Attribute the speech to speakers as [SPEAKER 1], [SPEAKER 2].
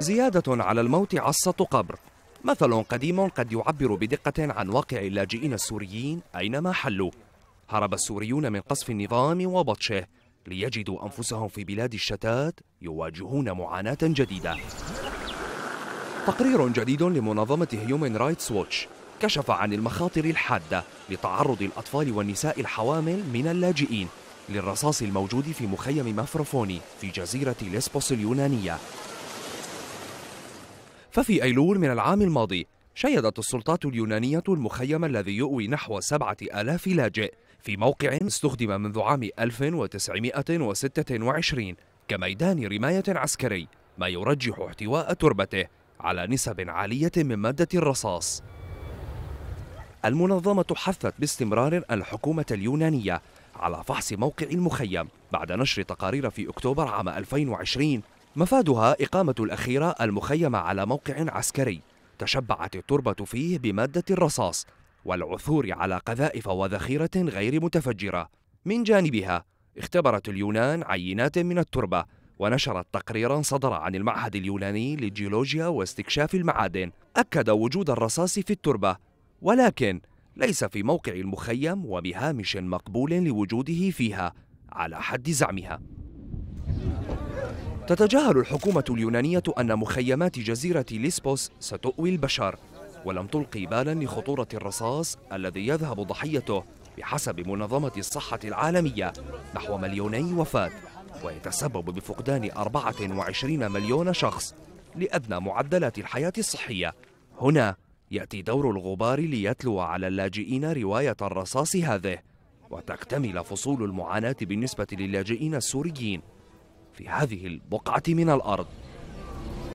[SPEAKER 1] زيادة على الموت عصة قبر مثل قديم قد يعبر بدقة عن واقع اللاجئين السوريين أينما حلوا هرب السوريون من قصف النظام وبطشه ليجدوا أنفسهم في بلاد الشتات يواجهون معاناة جديدة تقرير جديد لمنظمة هيومن رايتس ووتش كشف عن المخاطر الحادة لتعرض الأطفال والنساء الحوامل من اللاجئين للرصاص الموجود في مخيم مافروفوني في جزيرة ليسبوس اليونانية ففي أيلول من العام الماضي شيدت السلطات اليونانية المخيم الذي يؤوي نحو سبعة آلاف لاجئ في موقع استخدم منذ عام 1926 كميدان رماية عسكري ما يرجح احتواء تربته على نسب عالية من مادة الرصاص المنظمة حثت باستمرار الحكومة اليونانية على فحص موقع المخيم بعد نشر تقارير في أكتوبر عام 2020 مفادها إقامة الأخيرة المخيم على موقع عسكري تشبعت التربة فيه بمادة الرصاص والعثور على قذائف وذخيرة غير متفجرة من جانبها اختبرت اليونان عينات من التربة ونشرت تقريرا صدر عن المعهد اليوناني للجيولوجيا واستكشاف المعادن أكد وجود الرصاص في التربة ولكن ليس في موقع المخيم وبهامش مقبول لوجوده فيها على حد زعمها تتجاهل الحكومة اليونانية أن مخيمات جزيرة ليسبوس ستؤوي البشر ولم تلقي بالا لخطورة الرصاص الذي يذهب ضحيته بحسب منظمة الصحة العالمية نحو مليوني وفاة ويتسبب بفقدان 24 مليون شخص لأدنى معدلات الحياة الصحية هنا يأتي دور الغبار ليتلو على اللاجئين رواية الرصاص هذه وتكتمل فصول المعاناة بالنسبة للاجئين السوريين في هذه البقعة من الأرض